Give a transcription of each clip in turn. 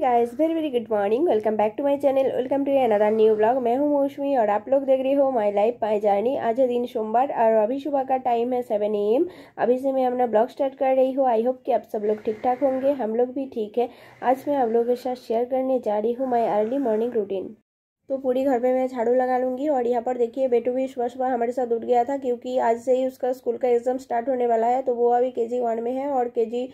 guys very very good morning welcome back to my channel welcome to another new blog मैं हूं मौसमी और आप लोग देख रहे हो माय लाइफ माय जर्नी आज है दिन सोमवार और अभी सुबह का टाइम है सेवन ए अभी से मैं अपना ब्लॉग स्टार्ट कर रही हूं आई होप कि आप सब लोग ठीक ठाक होंगे हम लोग भी ठीक है आज मैं आप लोगों के साथ शेयर करने जा रही हूँ माई अर्ली मॉर्निंग रूटीन तो पूरी घर पे मैं झाड़ू लगा लूँगी और यहाँ पर देखिए बेटू भी सुबह सुबह हमारे साथ उठ गया था क्योंकि आज से ही उसका स्कूल का एग्ज़ाम स्टार्ट होने वाला है तो वो अभी के जी वन में है और के जी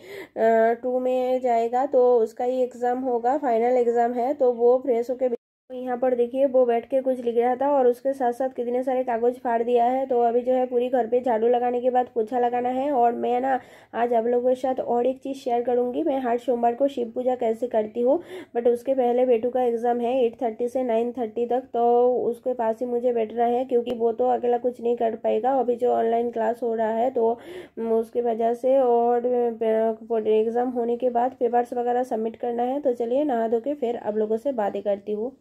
टू में जाएगा तो उसका ही एग्ज़ाम होगा फाइनल एग्ज़ाम है तो वो फ्रेश होकर तो यहाँ पर देखिए वो बैठ के कुछ लिख रहा था और उसके साथ साथ कितने सारे कागज फाड़ दिया है तो अभी जो है पूरी घर पे झाड़ू लगाने के बाद पोछा लगाना है और मैं ना आज आप लोगों के साथ और एक चीज़ शेयर करूँगी मैं हर सोमवार को शिव पूजा कैसे करती हूँ बट उसके पहले बेटू का एग्ज़ाम है एट थर्टी से नाइन थर्टी तक तो उसके पास ही मुझे बैठना है क्योंकि वो तो अकेला कुछ नहीं कर पाएगा अभी जो ऑनलाइन क्लास हो रहा है तो उसकी वजह से और एग्ज़ाम होने के बाद पेपर्स वगैरह सबमिट करना है तो चलिए नहा धो के फिर आप लोगों से बातें करती हूँ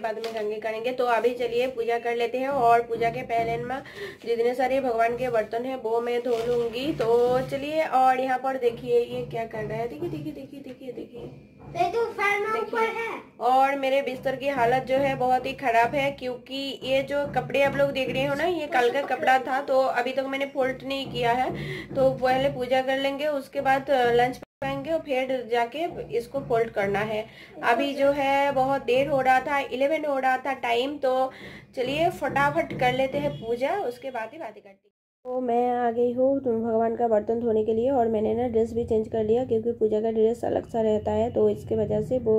बाद में गंगे करेंगे तो अभी चलिए पूजा कर लेते हैं और पूजा के पहले में जितने सारे भगवान के बर्तन हैं वो मैं धो लूंगी तो चलिए और यहाँ पर देखिए ये क्या कर रहा है देखिए देखिए देखिए देखिए देखिए तो और मेरे बिस्तर की हालत जो है बहुत ही खराब है क्योंकि ये जो कपड़े आप लोग देख रहे हो ना ये कल का कपड़ा था तो अभी तक मैंने फोल्ड नहीं किया है तो पहले पूजा कर लेंगे उसके बाद लंच पाएंगे और फिर जाके इसको फोल्ड करना है अभी जो है बहुत देर हो रहा था इलेवन हो रहा था टाइम तो चलिए फटाफट कर लेते हैं पूजा उसके बाद ही बातें करते तो मैं आ गई हूँ तुम भगवान का बर्तन धोने के लिए और मैंने ना ड्रेस भी चेंज कर लिया क्योंकि पूजा का ड्रेस अलग सा रहता है तो इसके वजह से वो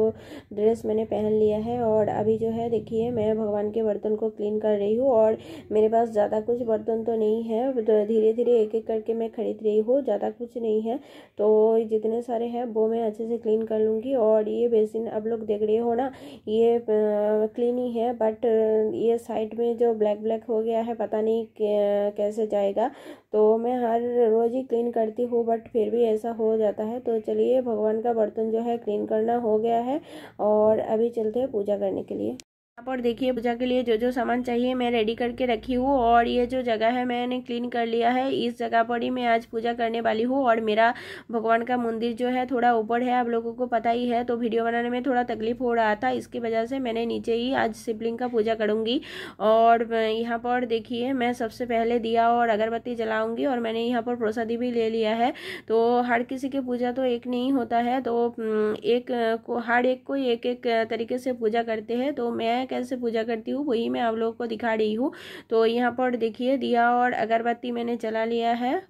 ड्रेस मैंने पहन लिया है और अभी जो है देखिए मैं भगवान के बर्तन को क्लीन कर रही हूँ और मेरे पास ज़्यादा कुछ बर्तन तो नहीं है तो धीरे धीरे एक एक करके मैं खरीद रही हूँ ज़्यादा कुछ नहीं है तो जितने सारे हैं वो मैं अच्छे से क्लीन कर लूँगी और ये बेसिन अब लोग देख रहे हो ना ये क्लीन ही है बट ये साइड में जो ब्लैक ब्लैक हो गया है पता नहीं कैसे जाएगा जाएगा तो मैं हर रोज़ ही क्लीन करती हूँ बट फिर भी ऐसा हो जाता है तो चलिए भगवान का बर्तन जो है क्लीन करना हो गया है और अभी चलते हैं पूजा करने के लिए यहाँ पर देखिए पूजा के लिए जो जो सामान चाहिए मैं रेडी करके रखी हूँ और ये जो जगह है मैंने क्लीन कर लिया है इस जगह पर ही मैं आज पूजा करने वाली हूँ और मेरा भगवान का मंदिर जो है थोड़ा ऊपर है आप लोगों को पता ही है तो वीडियो बनाने में थोड़ा तकलीफ हो रहा था इसकी वजह से मैंने नीचे ही आज शिवलिंग का पूजा करूँगी और यहाँ पर देखिए मैं सबसे पहले दिया और अगरबत्ती जलाऊँगी और मैंने यहाँ पर प्रसादी भी ले लिया है तो हर किसी की पूजा तो एक नहीं होता है तो हम्म, एक को हर एक को एक एक तरीके से पूजा करते हैं तो मैं कैसे पूजा करती हूँ वही मैं आप लोगों को दिखा रही हूँ तो यहाँ पर देखिए दिया और अगरबत्ती मैंने चला लिया है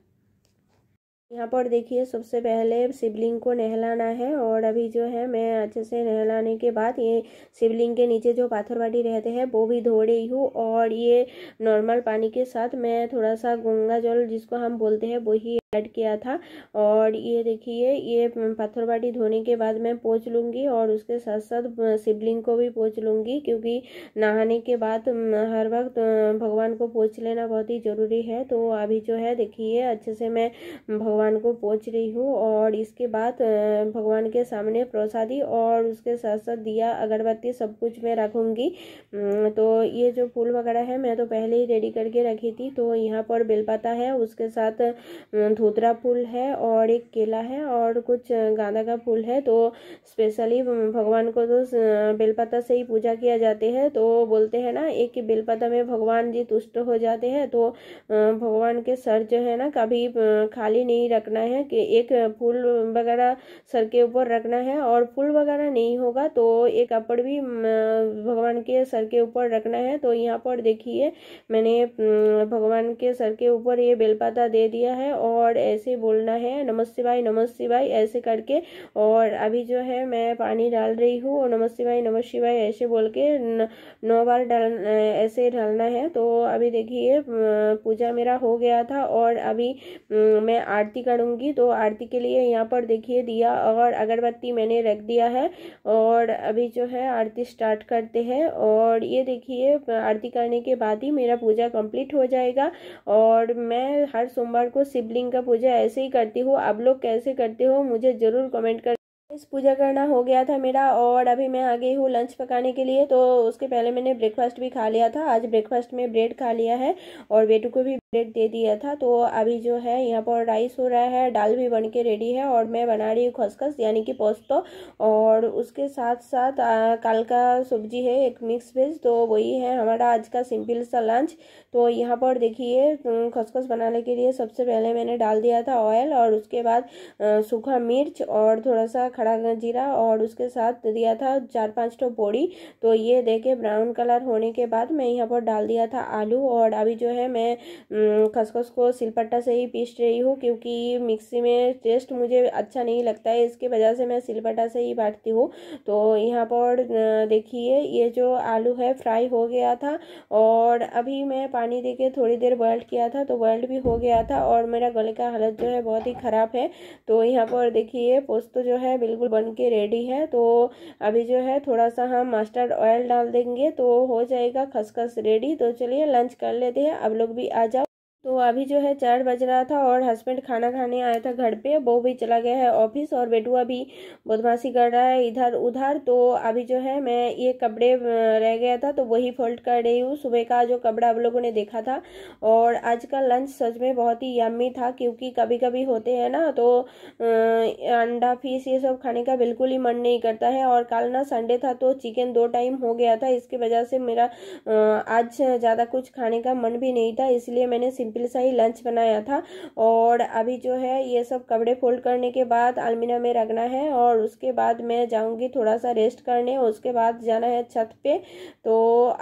यहाँ पर देखिए सबसे पहले शिवलिंग को नहलाना है और अभी जो है मैं अच्छे से नहलाने के बाद ये शिवलिंग के नीचे जो पाथर रहते हैं वो भी धो रही हूँ और ये नॉर्मल पानी के साथ मैं थोड़ा सा गंगा जल जिसको हम बोलते हैं वही ऐड किया था और ये देखिए ये पत्थर बाटी धोने के बाद मैं पोच लूँगी और उसके साथ साथ शिवलिंग को भी पोच लूँगी क्योंकि नहाने के बाद हर वक्त भगवान को पोच लेना बहुत ही ज़रूरी है तो अभी जो है देखिए अच्छे से मैं भगवान को पोच रही हूँ और इसके बाद भगवान के सामने प्रसादी और उसके साथ साथ दिया अगरबत्ती सब कुछ मैं रखूँगी तो ये जो फूल वगैरह है मैं तो पहले ही रेडी करके रखी थी तो यहाँ पर बेलपाता है उसके साथ धोतरा फूल है और एक केला है और कुछ गांधा का फूल है तो स्पेशली भगवान को तो बेलपत्ता से ही पूजा किया जाते हैं तो बोलते हैं ना एक बेलपत्ता में भगवान जी तुष्ट हो जाते हैं तो भगवान के सर जो है ना कभी खाली नहीं रखना है कि एक फूल वगैरह सर के ऊपर रखना है और फूल वगैरह नहीं होगा तो एक कपड़ भी भगवान के सर के ऊपर रखना है तो यहाँ पर देखिए मैंने भगवान के सर के ऊपर ये बेलपत्ता दे दिया है और और ऐसे बोलना है नमस्ते भाई नमस्ते भाई ऐसे करके और अभी जो है मैं पानी डाल रही हूँ और नमस्ते भाई नमस्ते भाई ऐसे बोल के नौ बार डाल ऐसे डालना है तो अभी देखिए पूजा मेरा हो गया था और अभी मैं आरती करूँगी तो आरती के लिए यहाँ पर देखिए दिया और अगरबत्ती मैंने रख दिया है और अभी जो है आरती स्टार्ट करते हैं और ये देखिए आरती करने के बाद ही मेरा पूजा कंप्लीट हो जाएगा और मैं हर सोमवार को शिवलिंग का का पूजा ऐसे ही करती हो आप लोग कैसे करते हो मुझे ज़रूर कमेंट कर इस पूजा करना हो गया था मेरा और अभी मैं आ गई हूँ लंच पकाने के लिए तो उसके पहले मैंने ब्रेकफास्ट भी खा लिया था आज ब्रेकफास्ट में ब्रेड खा लिया है और बेटू को भी ब्रेड दे दिया था तो अभी जो है यहाँ पर राइस हो रहा है दाल भी बन के रेडी है और मैं बना रही हूँ खसखस यानी कि पोस्तो और उसके साथ साथ आ, काल का सब्जी है एक मिक्स वेज तो वही है हमारा आज का सिंपल सा लंच तो यहाँ पर देखिए खसखस बनाने के लिए सबसे पहले मैंने डाल दिया था ऑयल और उसके बाद सूखा मिर्च और थोड़ा सा खड़ा जीरा और उसके साथ दिया था चार पांच टो बोड़ी तो ये देखे ब्राउन कलर होने के बाद मैं यहाँ पर डाल दिया था आलू और अभी जो है मैं खसखस को सिलपट्टा से ही पीस रही हूँ क्योंकि मिक्सी में टेस्ट मुझे अच्छा नहीं लगता है इसकी वजह से मैं सिलपट्टा से ही बांटती हूँ तो यहाँ पर देखिए ये जो आलू है फ्राई हो गया था और अभी मैं पानी दे के थोड़ी देर बॉइल्ड किया था तो बॉइल्ड भी हो गया था और मेरा गले का हालत जो है बहुत ही ख़राब है तो यहाँ पर देखिए पोस्त जो है बिल्कुल बन के रेडी है तो अभी जो है थोड़ा सा हम मस्टर्ड ऑयल डाल देंगे तो हो जाएगा खसखस रेडी तो चलिए लंच कर लेते हैं आप लोग भी आ जाओ तो अभी जो है चार बज रहा था और हस्बैंड खाना खाने आया था घर पे वो भी चला गया है ऑफिस और बेटुआ भी बदमाशी कर रहा है इधर उधर तो अभी जो है मैं ये कपड़े रह गया था तो वही फोल्ड कर रही हूँ सुबह का जो कपड़ा आप लोगों ने देखा था और आज का लंच सच में बहुत ही यम्मी था क्योंकि कभी कभी होते हैं ना तो अंडा फिश ये सब खाने का बिल्कुल ही मन नहीं करता है और कल ना संडे था तो चिकन दो टाइम हो गया था इसकी वजह से मेरा आज ज़्यादा कुछ खाने का मन भी नहीं था इसलिए मैंने सिंपल सा ही लंच बनाया था और अभी जो है ये सब कपड़े फोल्ड करने के बाद आलमीना में रखना है और उसके बाद मैं जाऊँगी थोड़ा सा रेस्ट करने उसके बाद जाना है छत पे तो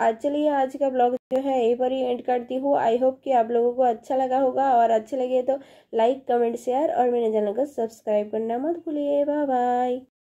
आज चलिए आज का ब्लॉग जो है यही पर ही एंड करती हूँ आई होप कि आप लोगों को अच्छा लगा होगा और अच्छे लगे तो लाइक कमेंट शेयर और मेरे चैनल को सब्सक्राइब करना मत भूलिए बाय बाय